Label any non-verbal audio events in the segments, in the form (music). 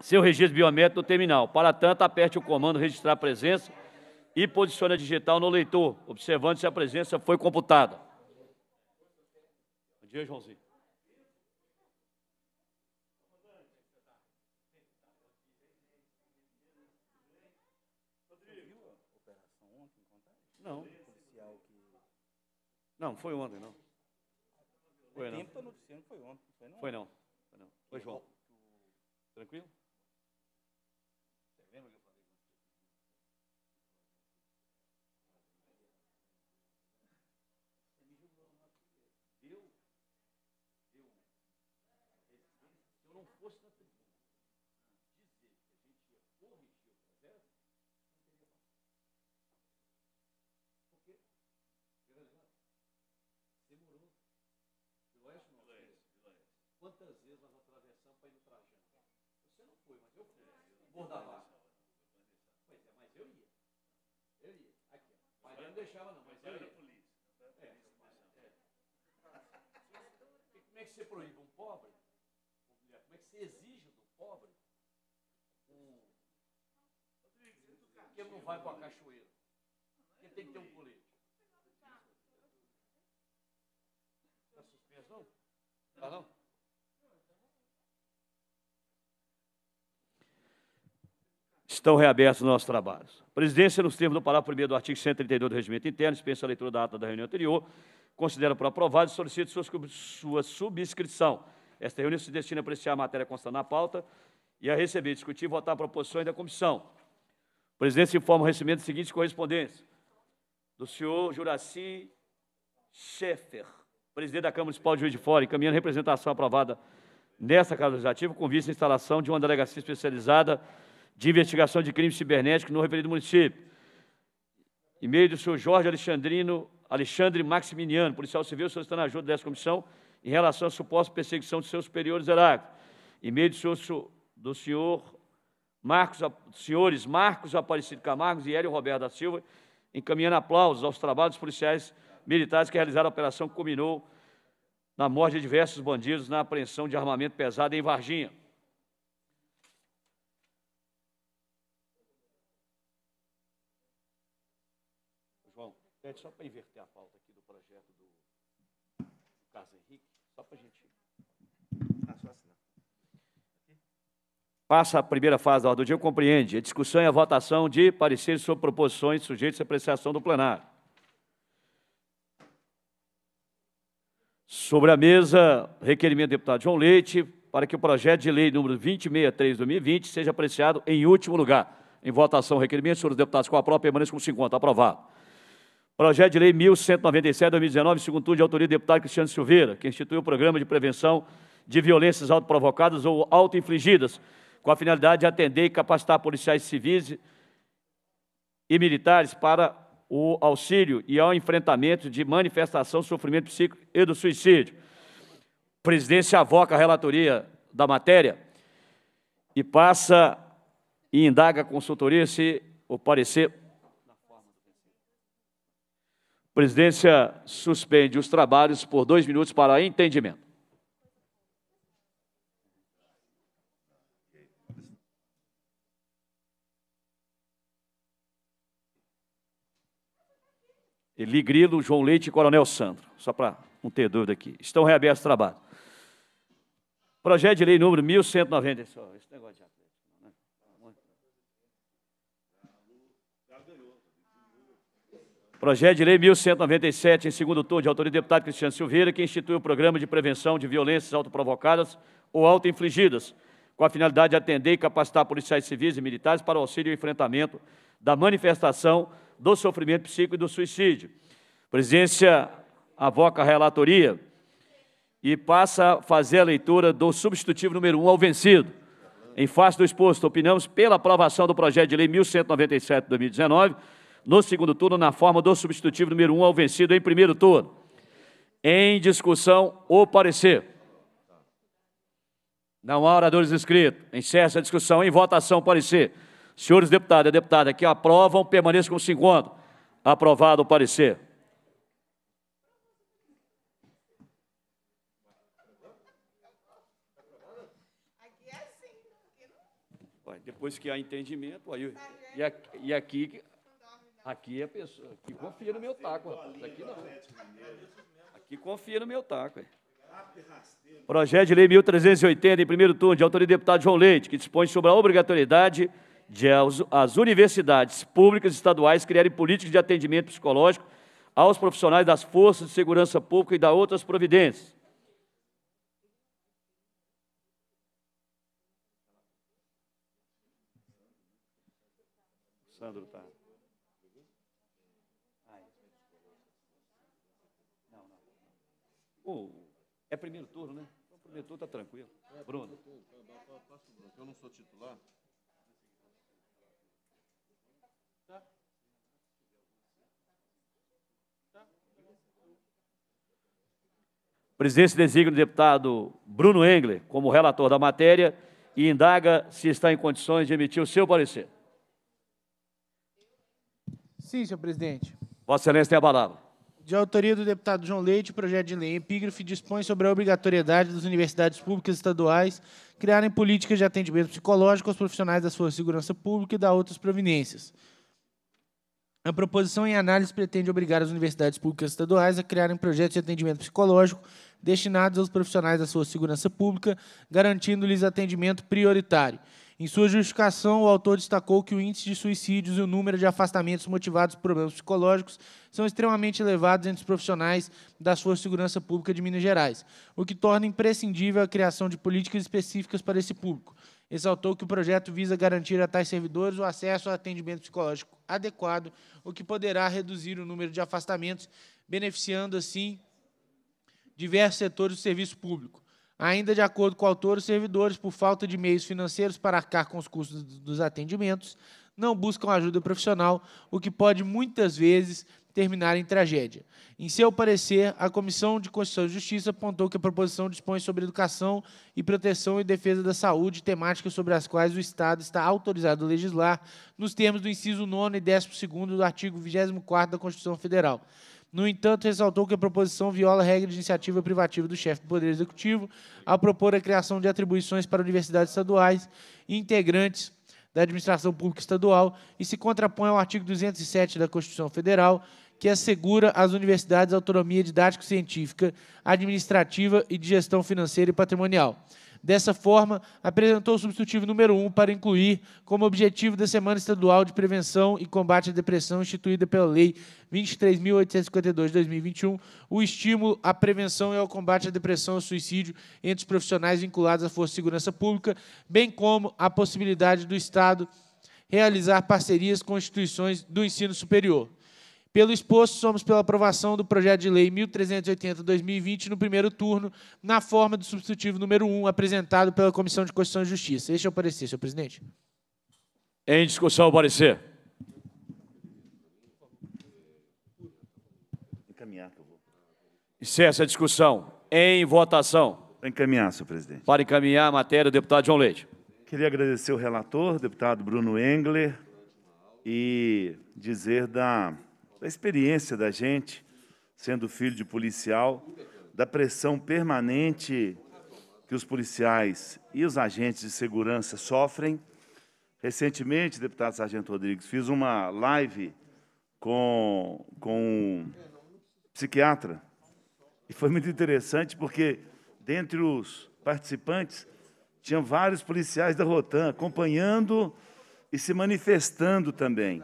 seu registro biométrico no terminal. Para tanto, aperte o comando registrar presença e posicione a digital no leitor, observando se a presença foi computada. Bom dia, Joãozinho. Não. Não, foi ontem, não. Foi não. Tá foi não. Foi não. Foi, João. Tranquilo? foi, mas eu fui. Bordavá. Pois é, mas eu ia. Eu ia. Aqui, ó. Mas não deixava, não, mas eu ia. polícia. É, é. Como é que você proíbe um pobre? Como é que você exige do pobre um. Que ele não vai para a cachoeira? Que ele tem que ter um colete. Está suspenso, não? Tá não? estão reabertos os nossos trabalhos. A presidência, nos termos do parágrafo 1 do artigo 132 do Regimento Interno, dispensa a leitura da ata da reunião anterior, considera por aprovado e solicita sua, sua subscrição. Esta reunião se destina a apreciar a matéria constante na pauta e a receber, discutir e votar proposições da comissão. A presidência informa o recebimento das seguintes correspondências. Do senhor Juraci Schaeffer, presidente da Câmara Municipal de Juiz de Fora, encaminhando representação aprovada nesta Casa Legislativa, com vista à instalação de uma delegacia especializada de investigação de crimes cibernéticos no referido município. E-mail do senhor Jorge Alexandrino, Alexandre Maximiniano, policial civil, solicitando ajuda dessa comissão em relação à suposta perseguição de seus superiores Heráclito. E-mail do senhor, do senhor Marcos, senhores Marcos Aparecido Camargos e Hélio Roberto da Silva, encaminhando aplausos aos trabalhos policiais militares que realizaram a operação que culminou na morte de diversos bandidos na apreensão de armamento pesado em Varginha. Pede só para inverter a pauta aqui do projeto do, do Carlos Henrique, só para a gente. Ah, assinar. Passa a primeira fase da ordem do dia, compreende a discussão e a votação de pareceres sobre proposições sujeitos à apreciação do plenário. Sobre a mesa, requerimento do deputado João Leite para que o projeto de lei número 2063 2020 seja apreciado em último lugar. Em votação, requerimento, senhores deputados com a própria permaneça com 50. Aprovado. Projeto de Lei 1197-2019, segundo turno de autoria do deputado Cristiano Silveira, que institui o Programa de Prevenção de Violências Autoprovocadas ou Autoinfligidas, com a finalidade de atender e capacitar policiais civis e militares para o auxílio e ao enfrentamento de manifestação, sofrimento psíquico e do suicídio. A presidência avoca a relatoria da matéria e passa e indaga a consultoria se o parecer presidência suspende os trabalhos por dois minutos para entendimento. Eli Grilo, João Leite e Coronel Sandro, só para não ter dúvida aqui. Estão reabertos os trabalhos. Projeto de lei número 1190. Esse negócio já. Projeto de Lei 1197, em segundo turno, de autoria do deputado Cristiano Silveira, que institui o Programa de Prevenção de Violências Autoprovocadas ou Autoinfligidas, com a finalidade de atender e capacitar policiais civis e militares para o auxílio e enfrentamento da manifestação do sofrimento psíquico e do suicídio. A presidência avoca a relatoria e passa a fazer a leitura do substitutivo número 1 ao vencido. Em face do exposto, opinamos pela aprovação do projeto de lei 1197 2019, no segundo turno na forma do substitutivo número 1 um ao vencido em primeiro turno. Em discussão, o parecer. Não há oradores inscritos. Encerra a discussão. Em votação, parecer. Senhores deputados e deputadas que aprovam, permaneçam com se encontram. Aprovado o parecer. É assim, depois que há entendimento, aí, tá e aqui Aqui é pessoa. Aqui confia no meu taco, Aqui não. Aqui confia no meu taco. É. Projeto de Lei 1380, em primeiro turno, de autoria do deputado João Leite, que dispõe sobre a obrigatoriedade de as universidades públicas estaduais criarem políticas de atendimento psicológico aos profissionais das forças de segurança pública e da outras providências. Sandro, Oh, é primeiro turno, né? Então, primeiro turno está tranquilo. Bruno. Eu não sou titular. Tá. Tá. Presidente designa o deputado Bruno Engler como relator da matéria e indaga se está em condições de emitir o seu parecer. Sim, senhor presidente. Vossa Excelência tem a palavra. De autoria do deputado João Leite, o projeto de lei epígrafe dispõe sobre a obrigatoriedade das universidades públicas estaduais criarem políticas de atendimento psicológico aos profissionais da sua segurança pública e da outras providências. A proposição em análise pretende obrigar as universidades públicas estaduais a criarem projetos de atendimento psicológico destinados aos profissionais da sua segurança pública, garantindo-lhes atendimento prioritário. Em sua justificação, o autor destacou que o índice de suicídios e o número de afastamentos motivados por problemas psicológicos são extremamente elevados entre os profissionais da sua segurança pública de Minas Gerais, o que torna imprescindível a criação de políticas específicas para esse público. Exaltou que o projeto visa garantir a tais servidores o acesso ao atendimento psicológico adequado, o que poderá reduzir o número de afastamentos, beneficiando, assim, diversos setores do serviço público. Ainda de acordo com o autor, os servidores, por falta de meios financeiros para arcar com os custos dos atendimentos, não buscam ajuda profissional, o que pode muitas vezes terminar em tragédia. Em seu parecer, a Comissão de Constituição e Justiça apontou que a proposição dispõe sobre educação e proteção e defesa da saúde, temáticas sobre as quais o Estado está autorizado a legislar, nos termos do inciso 9 e 12 do artigo 24 da Constituição Federal. No entanto, ressaltou que a proposição viola a regra de iniciativa privativa do chefe do Poder Executivo ao propor a criação de atribuições para universidades estaduais e integrantes da administração pública estadual e se contrapõe ao artigo 207 da Constituição Federal, que assegura às universidades autonomia didático-científica, administrativa e de gestão financeira e patrimonial. Dessa forma, apresentou o substitutivo número 1 para incluir como objetivo da Semana Estadual de Prevenção e Combate à Depressão, instituída pela Lei 23.852-2021, de o estímulo à prevenção e ao combate à depressão e ao suicídio entre os profissionais vinculados à Força de Segurança Pública, bem como a possibilidade do Estado realizar parcerias com instituições do ensino superior. Pelo exposto, somos pela aprovação do projeto de lei 1380-2020 no primeiro turno, na forma do substitutivo número 1, apresentado pela Comissão de Constituição e Justiça. Este é o parecer, senhor presidente. Em discussão, o parecer. Encaminhar, por a discussão. Em votação. Para Encaminhar, senhor presidente. Para encaminhar a matéria, deputado João Leite. Queria agradecer o relator, deputado Bruno Engler, e dizer da da experiência da gente, sendo filho de policial, da pressão permanente que os policiais e os agentes de segurança sofrem. Recentemente, deputado Sargento Rodrigues, fiz uma live com, com um psiquiatra e foi muito interessante porque, dentre os participantes, tinham vários policiais da Rotan acompanhando e se manifestando também.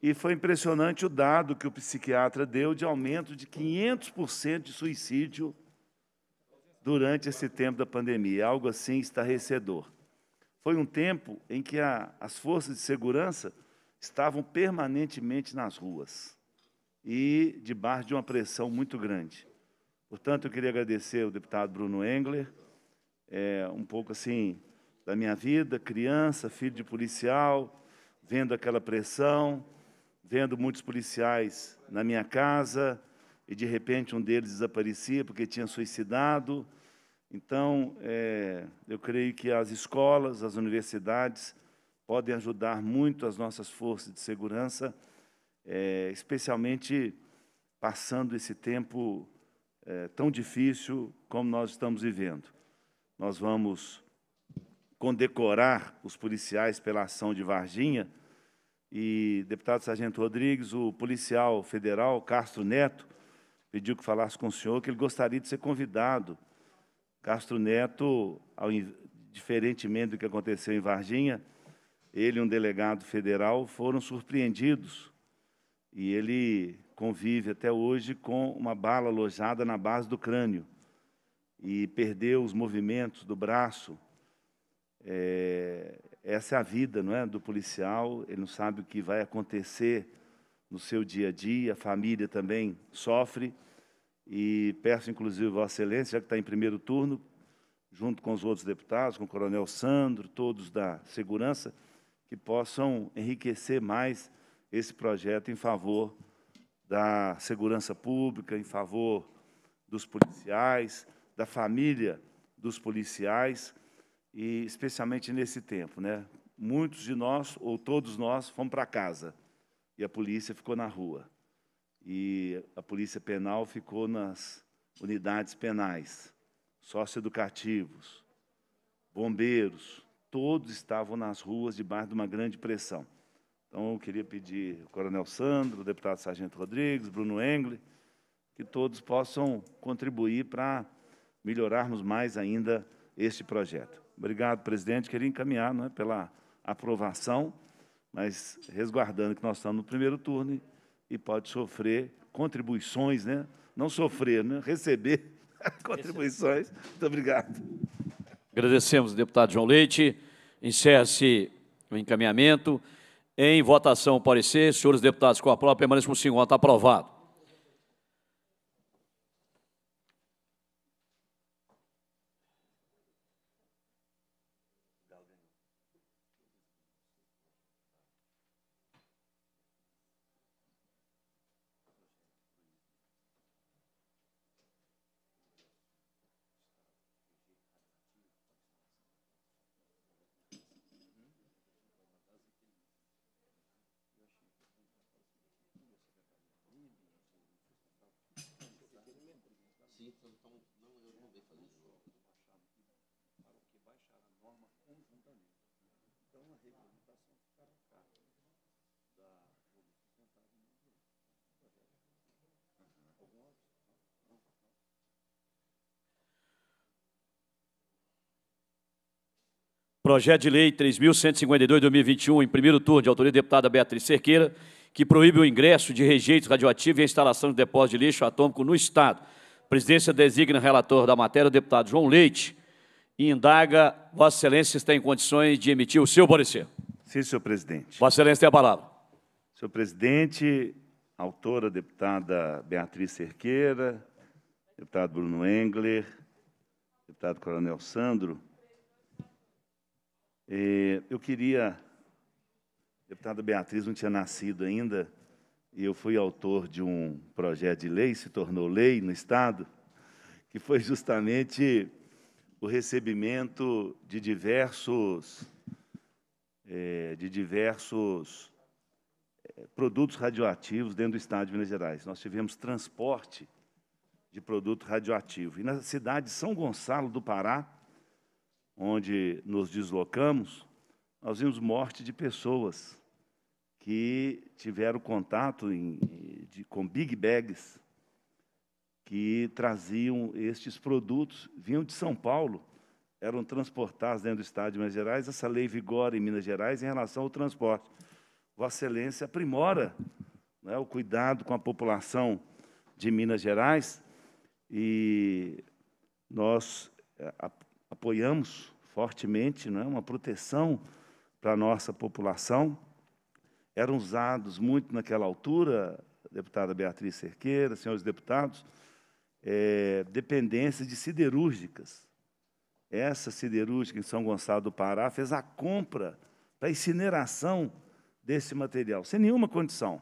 E foi impressionante o dado que o psiquiatra deu de aumento de 500% de suicídio durante esse tempo da pandemia, algo assim estarrecedor. Foi um tempo em que a, as forças de segurança estavam permanentemente nas ruas e debaixo de uma pressão muito grande. Portanto, eu queria agradecer ao deputado Bruno Engler, é, um pouco assim da minha vida, criança, filho de policial, vendo aquela pressão, vendo muitos policiais na minha casa e de repente um deles desaparecia porque tinha suicidado. Então, é, eu creio que as escolas, as universidades podem ajudar muito as nossas forças de segurança, é, especialmente passando esse tempo é, tão difícil como nós estamos vivendo. Nós vamos condecorar os policiais pela ação de Varginha e deputado Sargento Rodrigues, o policial federal Castro Neto pediu que falasse com o senhor que ele gostaria de ser convidado. Castro Neto, ao, diferentemente do que aconteceu em Varginha, ele e um delegado federal foram surpreendidos e ele convive até hoje com uma bala alojada na base do crânio e perdeu os movimentos do braço. É, essa é a vida, não é, do policial. Ele não sabe o que vai acontecer no seu dia a dia. A família também sofre. E peço, inclusive, Vossa Excelência, já que está em primeiro turno, junto com os outros deputados, com o Coronel Sandro, todos da segurança, que possam enriquecer mais esse projeto em favor da segurança pública, em favor dos policiais, da família dos policiais e especialmente nesse tempo, né? Muitos de nós, ou todos nós, fomos para casa e a polícia ficou na rua. E a polícia penal ficou nas unidades penais, educativos, bombeiros, todos estavam nas ruas debaixo de uma grande pressão. Então, eu queria pedir ao Coronel Sandro, ao deputado Sargento Rodrigues, Bruno Engle, que todos possam contribuir para melhorarmos mais ainda este projeto. Obrigado, presidente. Queria encaminhar é, pela aprovação, mas resguardando que nós estamos no primeiro turno e pode sofrer contribuições, né? não sofrer, né? receber (laughs) contribuições. Muito obrigado. Agradecemos, deputado João Leite. Encerra-se o encaminhamento. Em votação, parecer, senhores deputados com a própria permaneçam com está Aprovado. Projeto de Lei 3.152-2021, em primeiro turno, de autoria da deputada Beatriz Cerqueira, que proíbe o ingresso de rejeitos radioativos e a instalação de depósito de lixo atômico no Estado. A presidência designa relator da matéria o deputado João Leite e indaga Vossa Excelência se está em condições de emitir o seu parecer. Sim, senhor presidente. Vossa Excelência tem a palavra. Senhor presidente, autora deputada Beatriz Cerqueira, deputado Bruno Engler, deputado Coronel Sandro, eu queria. A deputada Beatriz não tinha nascido ainda, e eu fui autor de um projeto de lei, se tornou lei no Estado, que foi justamente o recebimento de diversos, é, de diversos é, produtos radioativos dentro do Estado de Minas Gerais. Nós tivemos transporte de produto radioativo. E na cidade de São Gonçalo do Pará, onde nos deslocamos, nós vimos morte de pessoas que tiveram contato em, de, com big bags que traziam estes produtos, vinham de São Paulo, eram transportados dentro do Estado de Minas Gerais. Essa lei vigora em Minas Gerais em relação ao transporte. Vossa Excelência aprimora né, o cuidado com a população de Minas Gerais e nós eh, apoiamos fortemente, não é? uma proteção para a nossa população. Eram usados muito naquela altura, deputada Beatriz Cerqueira, senhores deputados, é, dependências de siderúrgicas. Essa siderúrgica em São Gonçalo do Pará fez a compra para incineração desse material, sem nenhuma condição.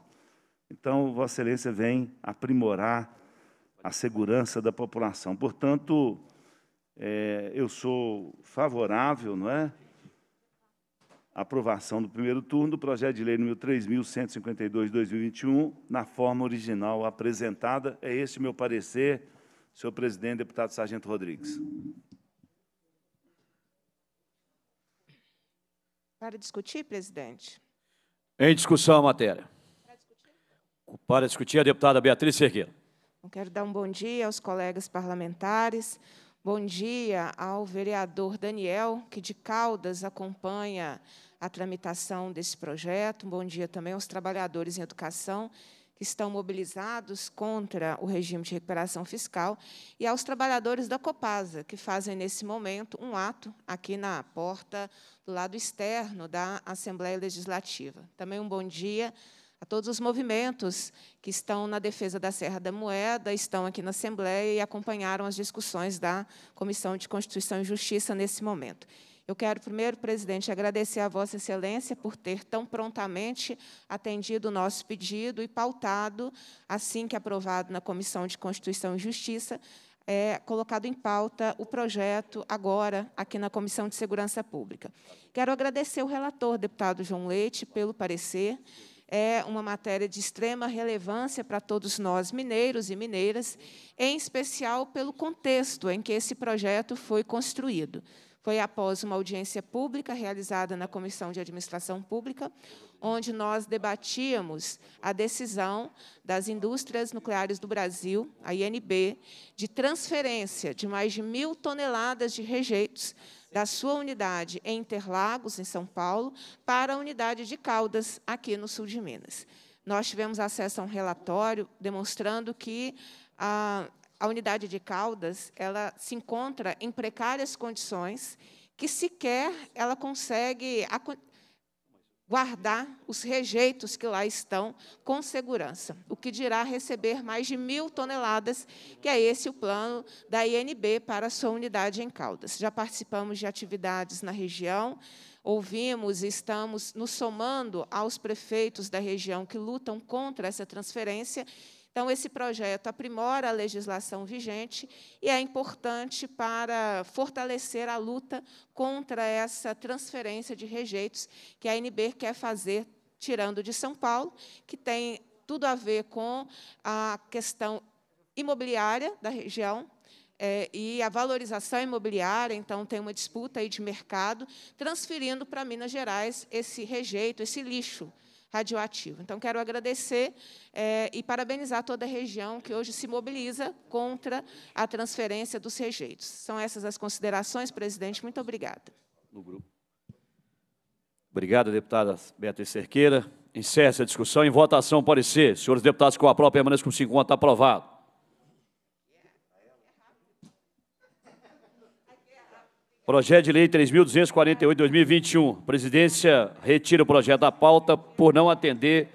Então, Vossa Excelência vem aprimorar a segurança da população. Portanto, é, eu sou favorável, não é? aprovação do primeiro turno do projeto de lei número 3.152/2021 na forma original apresentada. É este meu parecer, senhor presidente, deputado Sargento Rodrigues. Para discutir, presidente. Em discussão a matéria. Para discutir, Para discutir a deputada Beatriz Cerqueira. Quero dar um bom dia aos colegas parlamentares, Bom dia ao vereador Daniel, que de Caldas acompanha a tramitação desse projeto. Bom dia também aos trabalhadores em educação que estão mobilizados contra o regime de recuperação fiscal e aos trabalhadores da Copasa, que fazem nesse momento um ato aqui na porta do lado externo da Assembleia Legislativa. Também um bom dia a todos os movimentos que estão na defesa da Serra da Moeda, estão aqui na Assembleia e acompanharam as discussões da Comissão de Constituição e Justiça nesse momento. Eu quero primeiro, presidente, agradecer a Vossa Excelência por ter tão prontamente atendido o nosso pedido e pautado, assim que aprovado na Comissão de Constituição e Justiça, é, colocado em pauta o projeto agora aqui na Comissão de Segurança Pública. Quero agradecer o relator, deputado João Leite, pelo parecer é uma matéria de extrema relevância para todos nós, mineiros e mineiras, em especial pelo contexto em que esse projeto foi construído. Foi após uma audiência pública realizada na Comissão de Administração Pública, onde nós debatíamos a decisão das indústrias nucleares do Brasil, a INB, de transferência de mais de mil toneladas de rejeitos da sua unidade em Interlagos, em São Paulo, para a unidade de Caldas, aqui no sul de Minas. Nós tivemos acesso a um relatório demonstrando que a, a unidade de Caldas ela se encontra em precárias condições que sequer ela consegue guardar os rejeitos que lá estão com segurança, o que dirá receber mais de mil toneladas, que é esse o plano da INB para a sua unidade em Caldas. Já participamos de atividades na região, ouvimos e estamos nos somando aos prefeitos da região que lutam contra essa transferência então, esse projeto aprimora a legislação vigente e é importante para fortalecer a luta contra essa transferência de rejeitos que a NB quer fazer, tirando de São Paulo, que tem tudo a ver com a questão imobiliária da região, é, e a valorização imobiliária, então, tem uma disputa aí de mercado, transferindo para Minas Gerais esse rejeito, esse lixo radioativo. Então, quero agradecer é, e parabenizar toda a região que hoje se mobiliza contra a transferência dos rejeitos. São essas as considerações, presidente. Muito obrigada. No grupo. Obrigado, deputada Beatriz Cerqueira. Encerra essa discussão. Em votação, parecer. Senhores deputados, com a própria permaneça com 50, está aprovado. Projeto de Lei 3.248-2021. Presidência retira o projeto da pauta por não atender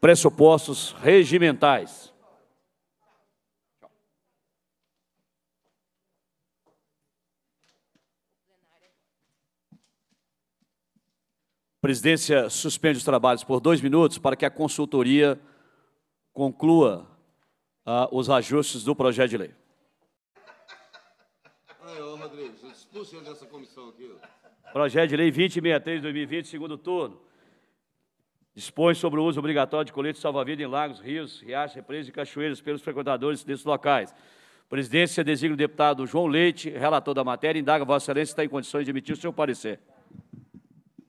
pressupostos regimentais. Presidência suspende os trabalhos por dois minutos para que a consultoria conclua uh, os ajustes do projeto de lei. expulso dessa comissão aqui. Projeto de Lei 2063, 2020, segundo turno. Dispõe sobre o uso obrigatório de colete salva-vida em lagos, rios, riachos, represas e cachoeiras pelos frequentadores desses locais. Presidência designa o deputado João Leite, relator da matéria, indaga Vossa Excelência se está em condições de emitir o seu parecer.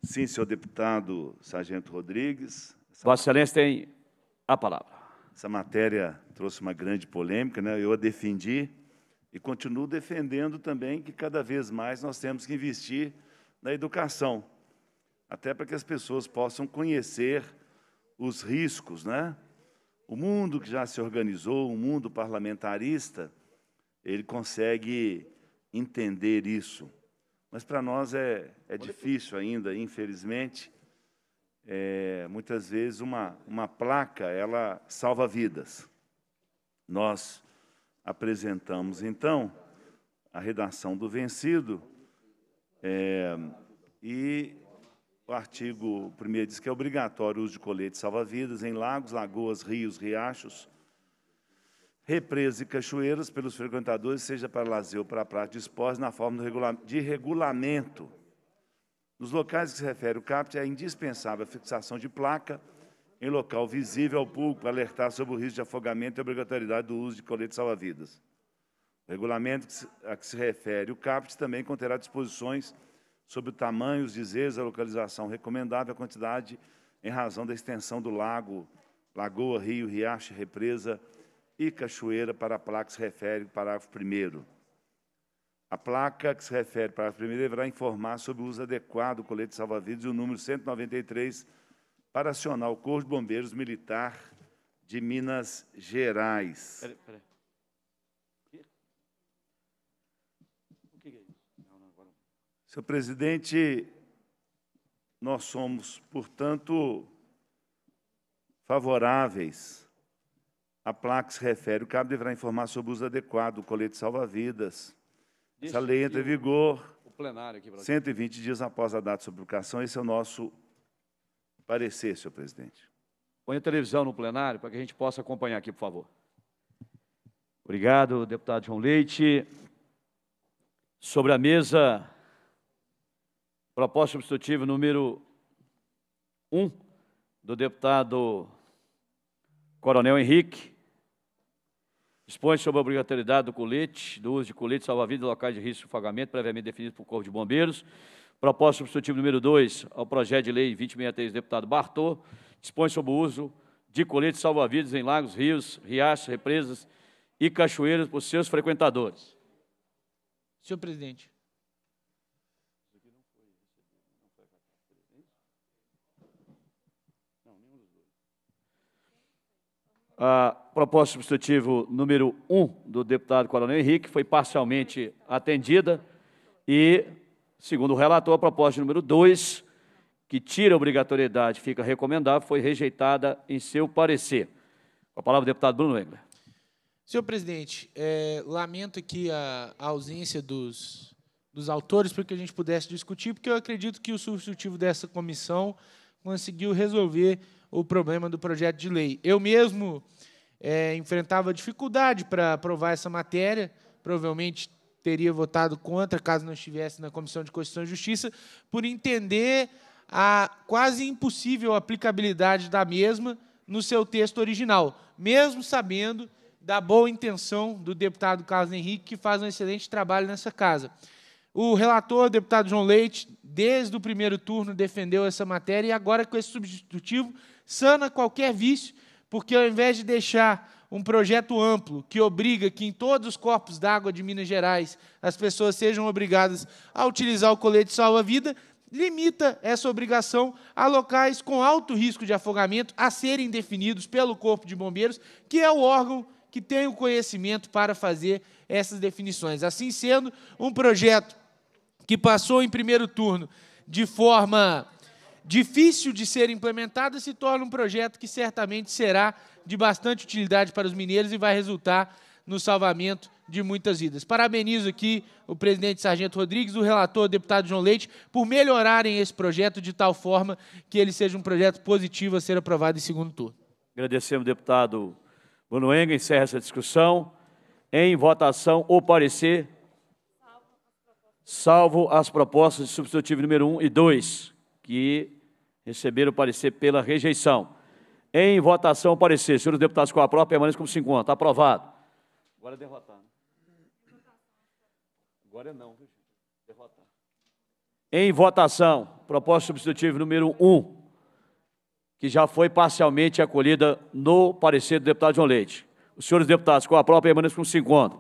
Sim, senhor deputado Sargento Rodrigues. Vossa Excelência tem a palavra. Essa matéria trouxe uma grande polêmica, né? eu a defendi e continuo defendendo também que cada vez mais nós temos que investir na educação, até para que as pessoas possam conhecer os riscos, né? O mundo que já se organizou, o mundo parlamentarista, ele consegue entender isso. Mas para nós é, é difícil ainda, infelizmente. É, muitas vezes uma, uma placa, ela salva vidas. Nós apresentamos então a redação do vencido é, e o artigo 1 diz que é obrigatório o uso de coletes salva-vidas em lagos, lagoas, rios, riachos, represas e cachoeiras pelos frequentadores, seja para lazer ou para prática de esportes, na forma de regulamento. Nos locais que se refere o CAPT, é indispensável a fixação de placa em local visível ao público para alertar sobre o risco de afogamento e obrigatoriedade do uso de colete salva-vidas. O regulamento a que se refere o CAPT também conterá disposições sobre o tamanho, os dizeres, a localização recomendável, a quantidade em razão da extensão do lago, lagoa, rio, riacho, represa e cachoeira para a placa que se refere ao parágrafo 1 A placa que se refere ao parágrafo 1 deverá informar sobre o uso adequado do colete salva-vidas e o número 193 para acionar o Corpo de Bombeiros Militar de Minas Gerais. Peraí, peraí. O que é isso? Senhor presidente, nós somos, portanto, favoráveis. A placa se refere, o cabo deverá informar sobre o uso adequado do colete salva-vidas. Essa lei entra em vigor 120 dias após a data de publicação. Esse é o nosso parecer, senhor presidente. Põe a televisão no plenário para que a gente possa acompanhar aqui, por favor. Obrigado, deputado João Leite. Sobre a mesa, proposta substitutiva número 1 um, do deputado Coronel Henrique. Dispõe sobre a obrigatoriedade do colete, do uso de colete salva-vidas em locais de risco de afogamento previamente definidos por Corpo de Bombeiros. Proposta substitutiva número 2 ao projeto de lei 2063 deputado Bartô dispõe sobre o uso de coletes salva-vidas em lagos, rios, riachos, represas e cachoeiras por seus frequentadores. Senhor presidente. A proposta substitutiva número 1 um do deputado Coronel Henrique foi parcialmente atendida e Segundo o relator, a proposta número 2, que tira a obrigatoriedade fica recomendável, foi rejeitada em seu parecer. Com a palavra, o deputado Bruno Engler. Senhor presidente, é, lamento aqui a, a ausência dos, dos autores para que a gente pudesse discutir, porque eu acredito que o substitutivo dessa comissão conseguiu resolver o problema do projeto de lei. Eu mesmo é, enfrentava dificuldade para aprovar essa matéria, provavelmente teria votado contra caso não estivesse na Comissão de Constituição e Justiça, por entender a quase impossível aplicabilidade da mesma no seu texto original, mesmo sabendo da boa intenção do deputado Carlos Henrique, que faz um excelente trabalho nessa casa. O relator, o deputado João Leite, desde o primeiro turno defendeu essa matéria e agora, com esse substitutivo, sana qualquer vício, porque ao invés de deixar um projeto amplo que obriga que em todos os corpos d'água de Minas Gerais as pessoas sejam obrigadas a utilizar o colete salva-vida, limita essa obrigação a locais com alto risco de afogamento a serem definidos pelo Corpo de Bombeiros, que é o órgão que tem o conhecimento para fazer essas definições. Assim sendo, um projeto que passou em primeiro turno de forma difícil de ser implementada, se torna um projeto que certamente será de bastante utilidade para os mineiros e vai resultar no salvamento de muitas vidas. Parabenizo aqui o presidente Sargento Rodrigues, o relator, o deputado João Leite, por melhorarem esse projeto de tal forma que ele seja um projeto positivo a ser aprovado em segundo turno. Agradecemos, deputado Bonoenga, Encerra essa discussão. Em votação, o parecer, salvo as propostas de substitutivo número 1 e 2, que Receberam o parecer pela rejeição. Em votação, o parecer. Senhores deputados, com a própria permanece como se encontra. Tá aprovado. Agora é derrotar. Né? Agora é não, viu? Derrotar. Em votação, proposta substitutiva número 1, um, que já foi parcialmente acolhida no parecer do deputado João Leite. Os senhores deputados, com a própria permanece como se encontra.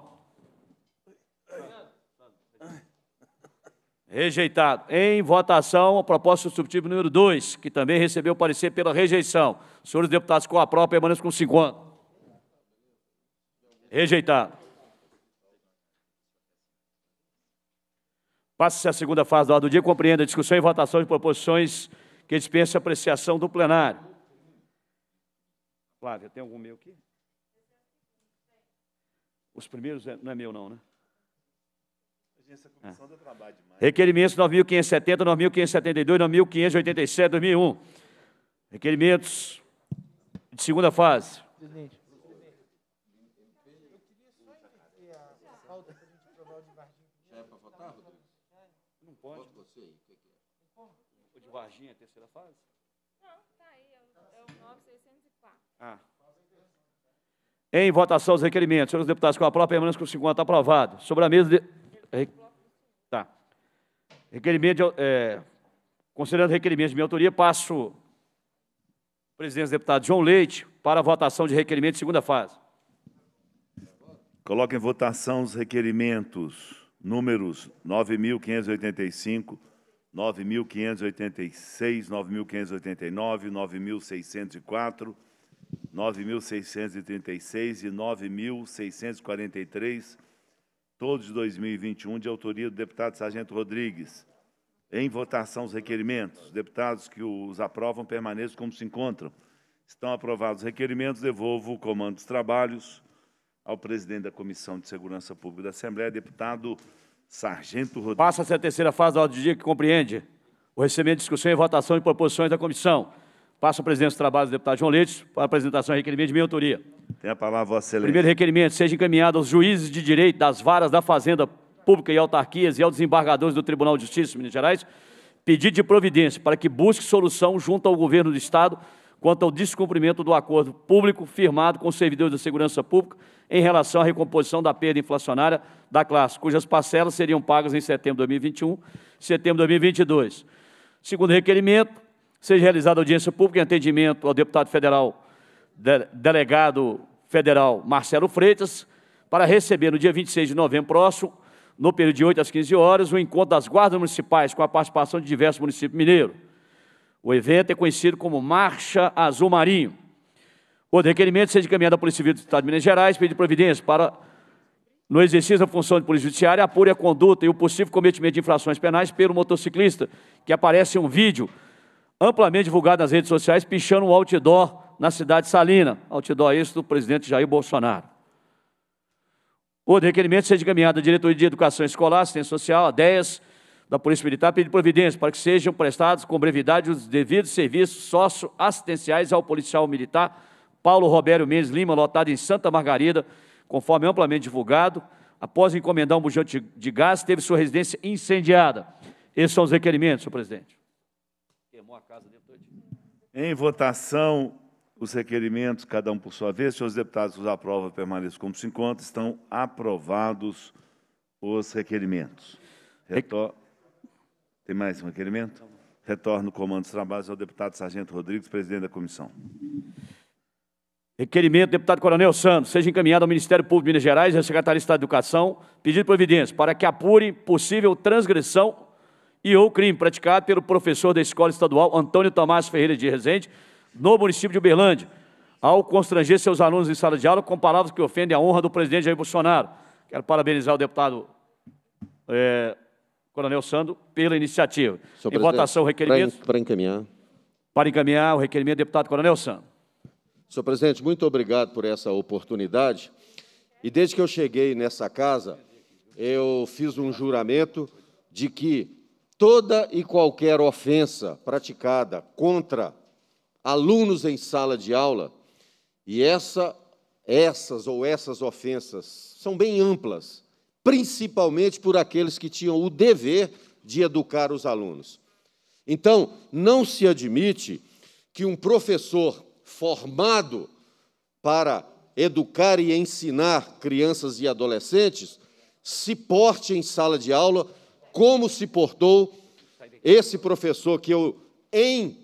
Rejeitado. Em votação, a proposta do número 2, que também recebeu parecer pela rejeição. Senhores deputados, com a própria, permaneçam com 50. Rejeitado. Passa-se a segunda fase ordem do dia, compreendo a discussão e votação de proposições que dispensa a apreciação do plenário. Flávia, tem algum meu aqui? Os primeiros é, não é meu, não, né? É. Requerimentos 9.570, 9.572, 9.587, 2001. Requerimentos de segunda fase. Presidente. de Varginha, terceira fase? Não, está aí, é o, 9604. É ah. Em votação os requerimentos. Senhores deputados, com a própria permanência com o 50 aprovado. Sobre a mesa de requerimento, de, é, considerando requerimento de minha autoria, passo presidente deputado João Leite para a votação de requerimento de segunda fase. Coloque em votação os requerimentos números 9.585, 9.586, 9.589, 9.604, 9.636 e 9.643 todos de 2021, de autoria do deputado Sargento Rodrigues. Em votação os requerimentos. os Deputados que os aprovam permaneçam como se encontram. Estão aprovados os requerimentos, devolvo o comando dos trabalhos ao presidente da Comissão de Segurança Pública da Assembleia, deputado Sargento Rodrigues. Passa-se a terceira fase da ordem de dia que compreende o recebimento, de discussão e votação de proposições da comissão Passo a presidência dos trabalhos do deputado João Leite para apresentação e requerimento de minha autoria. Tem a palavra, Vossa Excelência. Primeiro requerimento, seja encaminhado aos juízes de direito das varas da Fazenda Pública e Autarquias e aos desembargadores do Tribunal de Justiça de Minas Gerais, pedido de providência para que busque solução junto ao governo do Estado quanto ao descumprimento do acordo público firmado com os servidores da segurança pública em relação à recomposição da perda inflacionária da classe, cujas parcelas seriam pagas em setembro de 2021 setembro de 2022. Segundo requerimento, Seja realizada audiência pública em atendimento ao deputado federal, de, delegado federal Marcelo Freitas, para receber no dia 26 de novembro próximo, no período de 8 às 15 horas, o um encontro das guardas municipais com a participação de diversos municípios mineiros. O evento é conhecido como Marcha Azul Marinho. O requerimento seja encaminhado à Polícia Civil do Estado de Minas Gerais, pedido providência para, no exercício da função de Polícia Judiciária, apure a conduta e o possível cometimento de infrações penais pelo motociclista, que aparece em um vídeo amplamente divulgado nas redes sociais, pichando um outdoor na cidade de Salina. Outdoor esse do presidente Jair Bolsonaro. O requerimento seja encaminhado à Diretoria de Educação Escolar, Assistência Social, a 10 da Polícia Militar, pedindo providência para que sejam prestados com brevidade os devidos serviços socioassistenciais ao policial militar Paulo Robério Mendes Lima, lotado em Santa Margarida, conforme amplamente divulgado, após encomendar um bujão de gás, teve sua residência incendiada. Esses são os requerimentos, senhor presidente queimou a casa dele todinho. Em votação, os requerimentos, cada um por sua vez. Senhores deputados, os aprova, permaneçam como se encontra. Estão aprovados os requerimentos. Retor... Tem mais um requerimento? Retorno o comando dos trabalhos ao deputado Sargento Rodrigues, presidente da comissão. Requerimento, deputado Coronel Santos, seja encaminhado ao Ministério Público de Minas Gerais e à Secretaria de Estado de Educação, pedido de providência para que apure possível transgressão e ou crime praticado pelo professor da Escola Estadual Antônio Tomás Ferreira de Rezende, no município de Uberlândia, ao constranger seus alunos em sala de aula com palavras que ofendem a honra do presidente Jair Bolsonaro. Quero parabenizar o deputado é, Coronel Sando pela iniciativa. Senhor em votação, o requerimento. Para, para encaminhar. Para encaminhar o requerimento, deputado Coronel Sando. Senhor presidente, muito obrigado por essa oportunidade. E desde que eu cheguei nessa casa, eu fiz um juramento de que toda e qualquer ofensa praticada contra alunos em sala de aula, e essa, essas ou essas ofensas são bem amplas, principalmente por aqueles que tinham o dever de educar os alunos. Então, não se admite que um professor formado para educar e ensinar crianças e adolescentes se porte em sala de aula como se portou esse professor que eu, em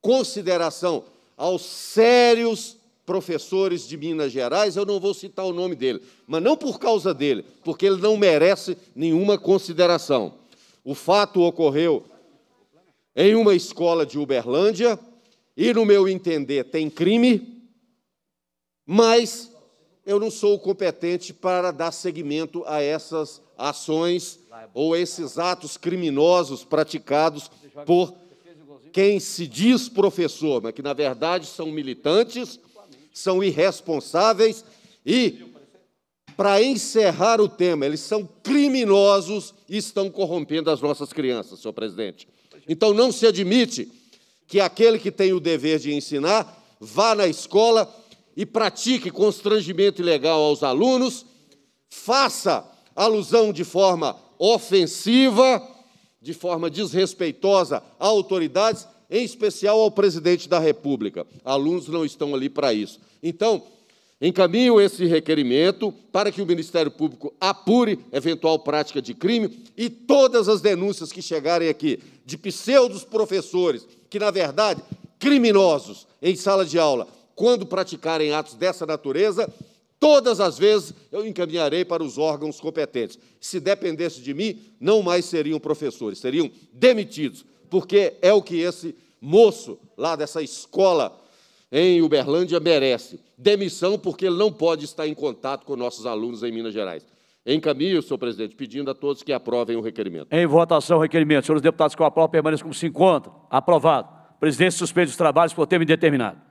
consideração aos sérios professores de Minas Gerais, eu não vou citar o nome dele, mas não por causa dele, porque ele não merece nenhuma consideração. O fato ocorreu em uma escola de Uberlândia, e, no meu entender, tem crime, mas eu não sou competente para dar seguimento a essas ações ou esses atos criminosos praticados por quem se diz professor, mas que na verdade são militantes, são irresponsáveis e, para encerrar o tema, eles são criminosos e estão corrompendo as nossas crianças, senhor presidente. Então não se admite que aquele que tem o dever de ensinar vá na escola e pratique constrangimento ilegal aos alunos, faça alusão de forma ofensiva, de forma desrespeitosa a autoridades, em especial ao presidente da República. Alunos não estão ali para isso. Então, encaminho esse requerimento para que o Ministério Público apure eventual prática de crime e todas as denúncias que chegarem aqui de pseudos professores, que na verdade criminosos em sala de aula, quando praticarem atos dessa natureza, Todas as vezes eu encaminharei para os órgãos competentes. Se dependesse de mim, não mais seriam professores, seriam demitidos, porque é o que esse moço lá dessa escola em Uberlândia merece. Demissão, porque ele não pode estar em contato com nossos alunos em Minas Gerais. Encaminho, senhor presidente, pedindo a todos que aprovem o requerimento. Em votação, o requerimento. Senhores deputados que eu aprovo, permaneçam como se encontram. Aprovado. Presidente suspende os trabalhos por termo indeterminado.